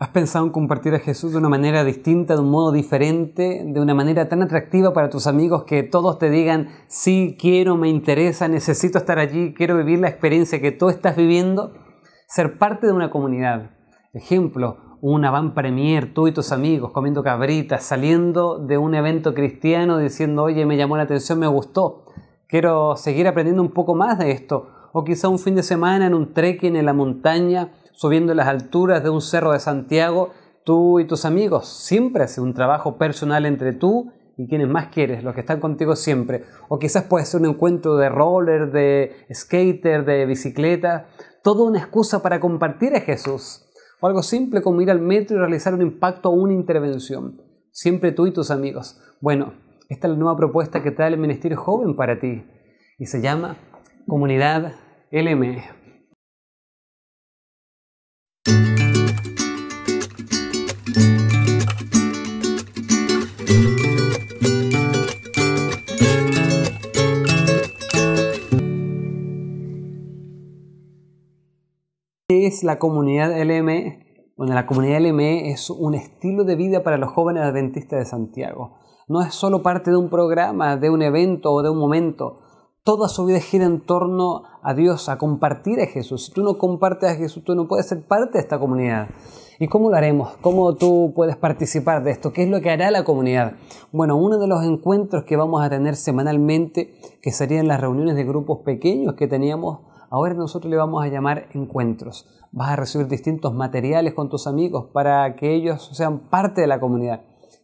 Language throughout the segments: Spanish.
¿Has pensado en compartir a Jesús de una manera distinta, de un modo diferente, de una manera tan atractiva para tus amigos que todos te digan, sí, quiero, me interesa, necesito estar allí, quiero vivir la experiencia que tú estás viviendo? Ser parte de una comunidad. Ejemplo, una van premier, tú y tus amigos comiendo cabritas, saliendo de un evento cristiano diciendo, oye, me llamó la atención, me gustó, quiero seguir aprendiendo un poco más de esto. O quizá un fin de semana en un trekking en la montaña subiendo las alturas de un cerro de Santiago, tú y tus amigos. Siempre hace un trabajo personal entre tú y quienes más quieres, los que están contigo siempre. O quizás puede ser un encuentro de roller, de skater, de bicicleta. todo una excusa para compartir a Jesús. O algo simple como ir al metro y realizar un impacto o una intervención. Siempre tú y tus amigos. Bueno, esta es la nueva propuesta que trae el Ministerio Joven para ti. Y se llama Comunidad LME. es la comunidad LM? Bueno, la comunidad LME es un estilo de vida para los jóvenes adventistas de Santiago. No es solo parte de un programa, de un evento o de un momento. Toda su vida gira en torno a Dios, a compartir a Jesús. Si tú no compartes a Jesús, tú no puedes ser parte de esta comunidad. ¿Y cómo lo haremos? ¿Cómo tú puedes participar de esto? ¿Qué es lo que hará la comunidad? Bueno, uno de los encuentros que vamos a tener semanalmente, que serían las reuniones de grupos pequeños que teníamos, ahora nosotros le vamos a llamar encuentros. Vas a recibir distintos materiales con tus amigos para que ellos sean parte de la comunidad.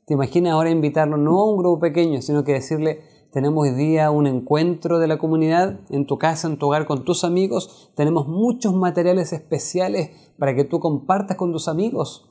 ¿Te imaginas ahora invitarlo no a un grupo pequeño, sino que decirle, tenemos hoy día un encuentro de la comunidad en tu casa, en tu hogar, con tus amigos. Tenemos muchos materiales especiales para que tú compartas con tus amigos.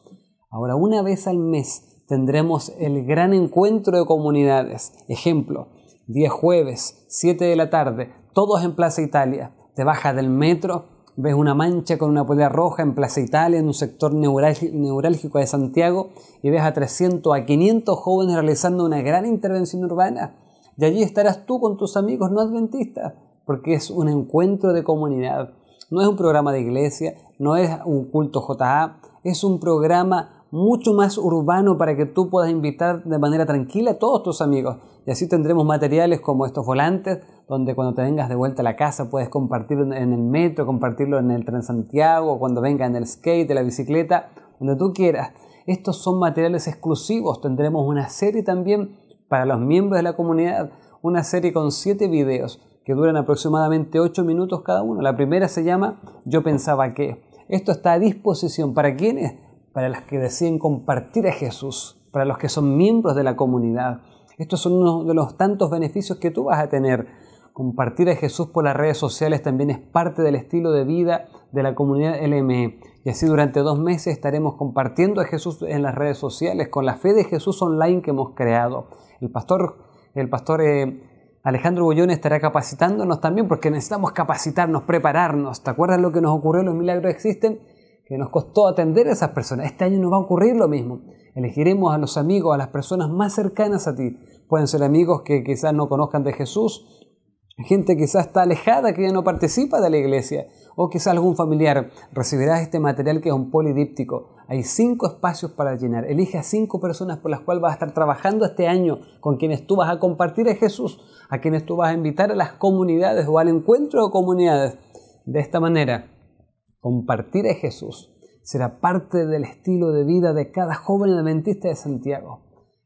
Ahora, una vez al mes tendremos el gran encuentro de comunidades. Ejemplo, día jueves, 7 de la tarde, todos en Plaza Italia. Te bajas del metro, ves una mancha con una polea roja en Plaza Italia, en un sector neurálgico de Santiago, y ves a 300, a 500 jóvenes realizando una gran intervención urbana. Y allí estarás tú con tus amigos no adventistas, porque es un encuentro de comunidad. No es un programa de iglesia, no es un culto JA, es un programa mucho más urbano para que tú puedas invitar de manera tranquila a todos tus amigos. Y así tendremos materiales como estos volantes, donde cuando te vengas de vuelta a la casa puedes compartirlo en el metro, compartirlo en el tren Santiago, cuando venga en el skate, en la bicicleta, donde tú quieras. Estos son materiales exclusivos. Tendremos una serie también para los miembros de la comunidad, una serie con siete videos que duran aproximadamente ocho minutos cada uno. La primera se llama Yo pensaba que. Esto está a disposición para quienes, para las que deciden compartir a Jesús, para los que son miembros de la comunidad. Estos son uno de los tantos beneficios que tú vas a tener Compartir a Jesús por las redes sociales también es parte del estilo de vida de la comunidad LME. Y así durante dos meses estaremos compartiendo a Jesús en las redes sociales con la fe de Jesús online que hemos creado. El pastor, el pastor eh, Alejandro Bullón estará capacitándonos también porque necesitamos capacitarnos, prepararnos. ¿Te acuerdas lo que nos ocurrió en los milagros existen? Que nos costó atender a esas personas. Este año nos va a ocurrir lo mismo. Elegiremos a los amigos, a las personas más cercanas a ti. Pueden ser amigos que quizás no conozcan de Jesús, Gente quizás está alejada que ya no participa de la iglesia o quizás algún familiar recibirá este material que es un polidíptico. Hay cinco espacios para llenar. Elige a cinco personas por las cuales vas a estar trabajando este año, con quienes tú vas a compartir a Jesús, a quienes tú vas a invitar a las comunidades o al encuentro de comunidades. De esta manera, compartir a Jesús será parte del estilo de vida de cada joven adventista de Santiago.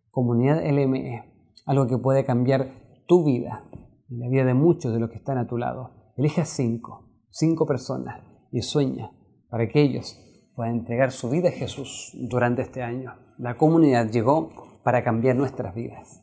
Comunidad LME, algo que puede cambiar tu vida en la vida de muchos de los que están a tu lado. Elige a cinco, cinco personas y sueña para que ellos puedan entregar su vida a Jesús durante este año. La comunidad llegó para cambiar nuestras vidas.